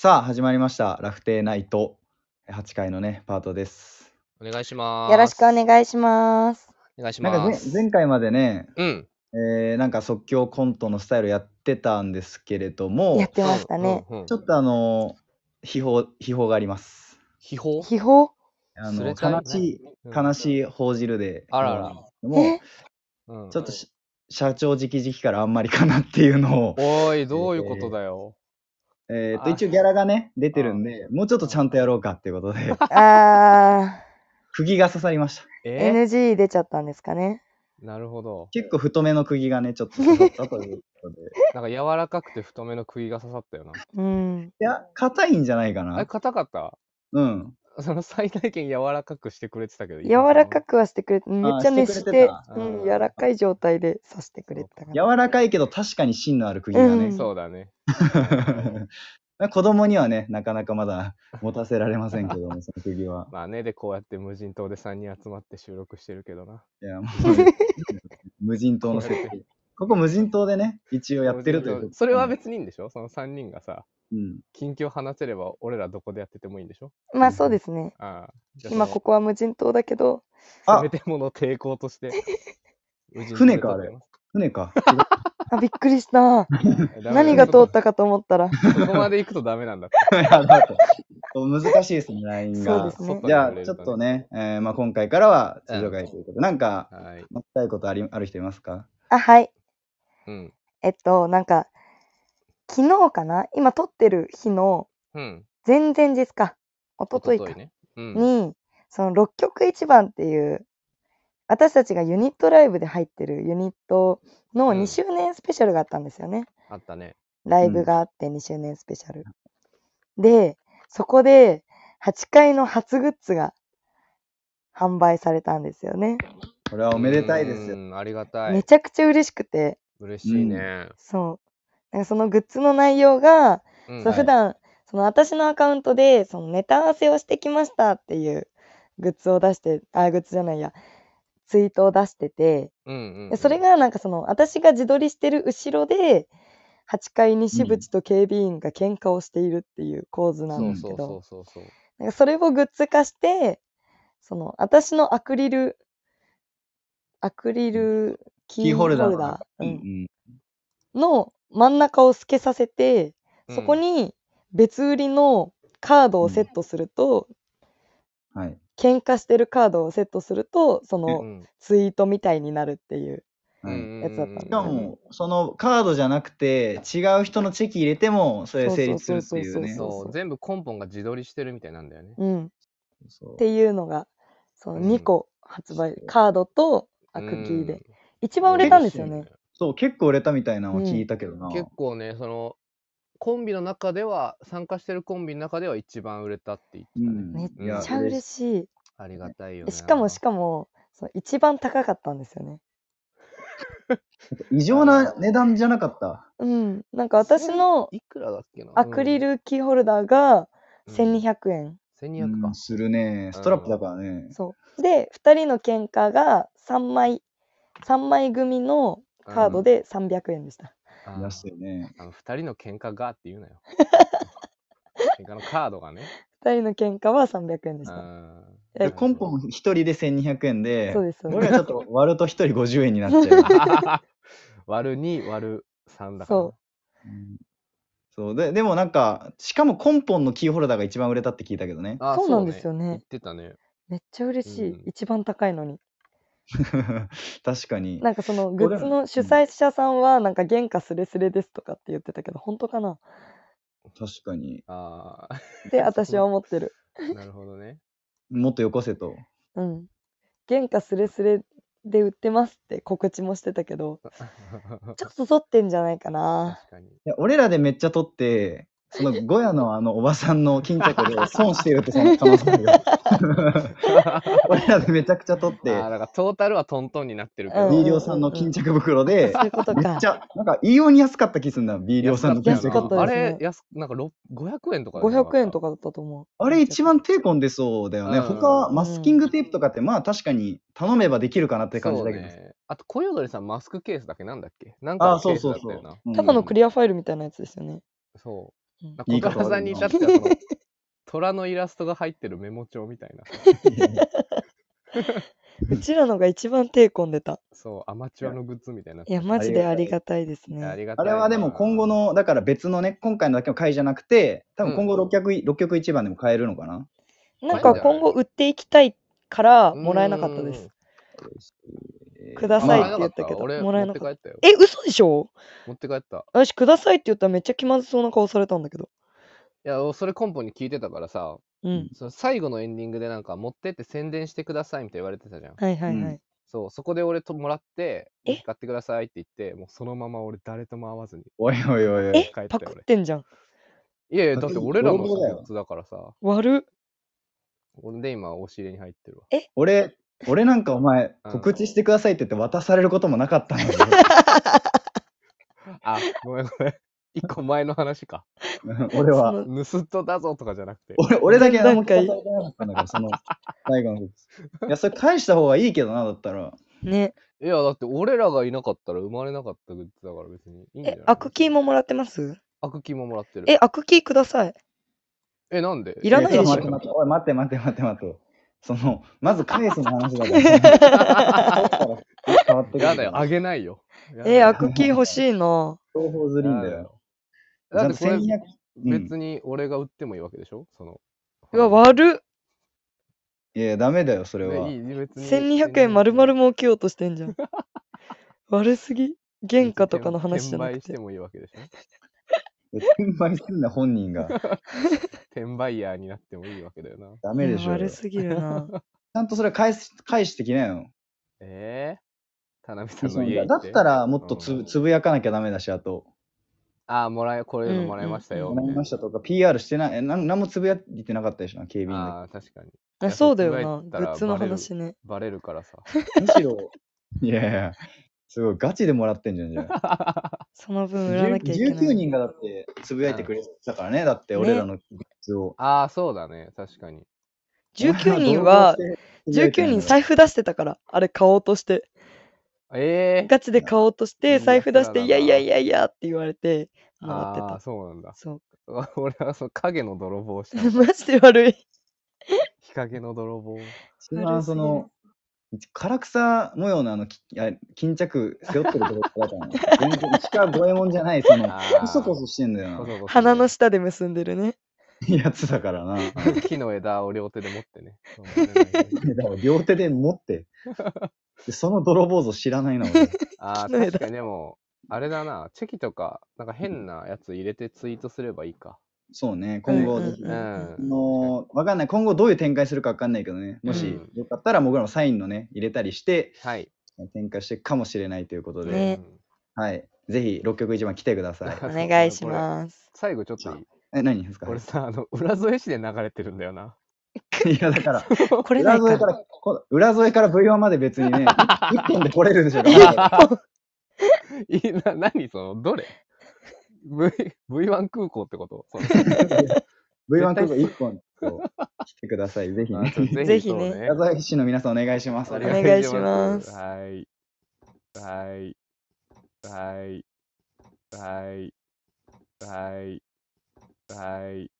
さあ始まりました「ラフテーナイト」8回のねパートですお願いします。よろしくお願いします。お願いしなんかま前す。前回までね、うん。えーなんか即興コントのスタイルやってたんですけれどやもってましたね。うんうんうんちょっとあの秘宝秘宝があります秘宝秘宝あの悲しい、悲しい報じるであらあらもうちょっとし社長直々からあんまりかなっていうのをおい、どういうことだよ。えー、っと、一応ギャラがね、出てるんで、もうちょっとちゃんとやろうかっていうことで、ああ。釘が刺さりました。え NG 出ちゃったんですかね。なるほど。結構太めの釘がね、ちょっと刺さったということで。なんか柔らかくて太めの釘が刺さったよな。うん。いや、硬いんじゃないかあれな。硬かったうん。その最大限柔らかくしてくれてたけど、柔らかくはしてくれて、めっちゃ熱して、うん、柔らかい状態で刺してくれてた柔らかいけど確かに芯のある釘だね。うん、そうだね。子供にはね、なかなかまだ持たせられませんけども、その釘は。まあね、で、こうやって無人島で3人集まって収録してるけどな。いや、もう、無人島の世界。ここ無人島でね、一応やってるという。それは別にいいんでしょその3人がさ、うん。近況話せれば、俺らどこでやっててもいいんでしょまあそうですね。ああ。今ここは無人島だけど、あめてもの抵抗として。船かあれ船か。あ、びっくりした。何が通ったかと思ったら、そこまで行くとダメなんだっ だって難しいですね、ラインそうです。ね。じゃあ、ちょっとね、えーまあ、今回からは通常会ということで、なんか、はい。持きたいことありある人いますかあ、はい。うん。えっと、なんか、昨日かな今撮ってる日の前々日か、一昨日か、ね。うん。に、その6曲一番っていう、私たちがユニットライブで入ってるユニットの2周年スペシャルがあったんですよね。あったね。ライブがあって2周年スペシャル。で、そこで8階の初グッズが販売されたんですよね。これはおめでたいですよ。ありがたい。めちゃくちゃ嬉しくて、嬉しいね。そう。なんかそのグッズの内容が、うんそはい普段その私のアカウントでそのネタ合わせをしてきましたっていうグッズを出してあグッズじゃないやツイートを出しててうんうんうでそれがなんかその私が自撮りしてる後ろで8階にうと警備員が喧嘩をしているっていう構図なんですけどそれをグッズ化してその私のアクリルアクリルキーホルダールダー、うん、うんの真ん中を透けさせて、そこに別売りのカードをセットすると、はい。喧嘩してるカードをセットすると、そのツイートみたいになるっていう。やつだったんだしかも、そのカードじゃなくて、違う人のチェキ入れても、それ成立するっていうね。そうそうそう全部根本が自撮りしてるみたいなんだよね。うん。っそうていうのが、その2個発売、カードとあクッキーで。一番売れたんですよね。そう、結構売れたみたいなのを聞いたけどな。結構ね、その、コンビの中では、参加してるコンビの中では一番売れたって言ってたね。うんめっちゃ嬉しい。ありがたいよね。しかもしかも、その一番高かったんですよね。異常な値段じゃなかった。うん。なんか私のいくらだっけなアクリ、ルキーホルダーが1200円。うん1200か、うんするね。ストラップだからね。そう。で、2人の喧嘩が3枚、3枚組のカードで300円でした。安いね。あの2人の喧嘩がって言うなよ。喧嘩のカードがね。2人の喧嘩は300円でした。コンポン1人で1200円で、はちょっと 割ると1人50円になっちゃう。割る2割る3だから。そう、うんそうででもなんかしかもコンポンのキーホルダーが一番売れたって聞いたけどねあそうなんですよね言ってたねめっちゃ嬉しい、うん、一番高いのに 確かに。なんかそのグッズの主催者さんはなんか原価スレスレですとかって言ってたけど本当かな確かに。ああ。っ て私は思ってる。なるほどね。もっとよこせと。うん。原価スレスレで売ってますって告知もしてたけどちょっと取ってんじゃないかな。確かに俺らでめっちゃ取ってそのゴヤのあのおばさんの巾着で損してるってその可能性が。俺らでめちゃくちゃ取って。あだからトータルはトントンになってるから。B 量さんの巾着袋でそういうことめっち。ゃなんか言いように安かった気すんだ B 量さんの巾安着かった袋あれ、安なんかろ500円とか五、ゃ500円とか。だったと思う。あれ一番手込んでそうだよね、うん他マスキングテープとかってまあ確かに頼めばできるかなって感じだけど、あと、小踊りさん、マスクケースだけなんだっけなんかそうそうたそうただのクリアファイルみたいなやつですよね。そう。んなんかいいさんに至っては虎のイラストが入ってるメモ帳みたいな。うちらのが一番手込んでた。そう、アマチュアのグッズみたいな。いや、マジでありがたいですね。ありがたあれはでも今後の、だから別のね、今回のだけの回じゃなくて、多分今後6曲,、六曲一番でも買えるのかな。なんか今後売っていきたいからもらえなかったです。くださいって言ったけど、もらええななかかった持って帰ったよ。え、嘘でしょ持って帰った。私、くださいって言ったらめっちゃ気まずそうな顔されたんだけど。や、それコンポに聞いてたからさ、うん。その最後のエンディングでなんか、持ってって宣伝してくださいみたいな言われてたじゃん。はいはいはうい。んそう、そこで俺ともらって、使ってくださいって言って、もうそのまま俺誰とも会わずにおいおいおいおい。帰っパクってんじゃん。いやいや、だって俺らもそうだからさ、悪っ。俺で今、押し入れに入ってるわ。俺、俺なんかお前、告知してくださいって言って渡されることもなかったんだけど。あ、ごめんごめん。一個前の話か。俺は。盗っ人だぞとかじゃなくて。俺俺だけ何も聞その最後のいや、それ返した方がいいけどな、だったら。ね。いや、だって俺らがいなかったら生まれなかったグッズだから別にいいんじゃないえ、アクキーももらってますアクキーももらってる。え、アクキーください。え、なんでいらないでしょ。待って待て、おい、待って待って待って待って。その、まず返すの話だから。変 わってくる。やだよ、あげないよ。え、アクキー欲しいな。情報ずりんだよ。だって別に俺が売ってもいいわけでしょその。いや、悪っ。いや、ダメだよ、それは。1200円丸々儲けようとしてんじゃん。悪すぎ。原価とかの話じゃなくて。転売してもいいわけでしょ転売すんな、本人が。転売ヤーになってもいいわけだよな。ダメでしょ。悪すぎるな。ちゃんとそれ返す返してきなよ。えー、田辺さんの家だったらもっとつぶつぶやかなきゃダメだし、あと。ああ、もらえ、これでのもらいましたよ。もらいましたとか、PR してない、なんもつぶやいてなかったでしょ、警備員ああ、確かに。あそうだよな、グッズの話ね。バレるからさ。むしろ、いやいや、すごい、ガチでもらってんじゃん、じゃん。その分売らなきゃいけない。19人がだって、つぶやいてくれてたからね、だって、俺らのグッズを。ああ、そうだね、確かに。19人は、19人財布出してたから、あれ買おうとして。ええガチで買おうとして、財布出して、いやいやいやいやって言われて、回ってああそうなんだ。そう。俺はそう影の泥棒しした マジで悪い。日陰の泥棒。一番その、唐草模様のあの、きあ巾着背負ってるところだたの。全然、地下五右衛門じゃない、その、あこそこそしてんだよな。鼻の下で結んでるね。やつだからな。木の枝を両手で持ってね。そう両手で持って、でその泥棒像知らないの ああ、確かにでも、あれだな、チェキとか、なんか変なやつ入れてツイートすればいいか。そうね、今後、うんの、わかんない、今後どういう展開するかわかんないけどね、もしよかったら僕らもサインのね、入れたりして、はい、展開していくかもしれないということで、ねはい、ぜひ6曲1番来てください。お願いします。最後ちょっといいえ、何ですか俺さ、あの、裏添市で流れてるんだよな。いや、だから、これ裏添えからこ、裏添えから V1 まで別にね、一本で来れるでしょ。いな 何その、どれ v ?V1 空港ってこと ?V1 空港一本来てください。ぜひね。ぜひね。矢沢市の皆さんお願いします。お願いします。はい。はい。はい。はい。はい。はい。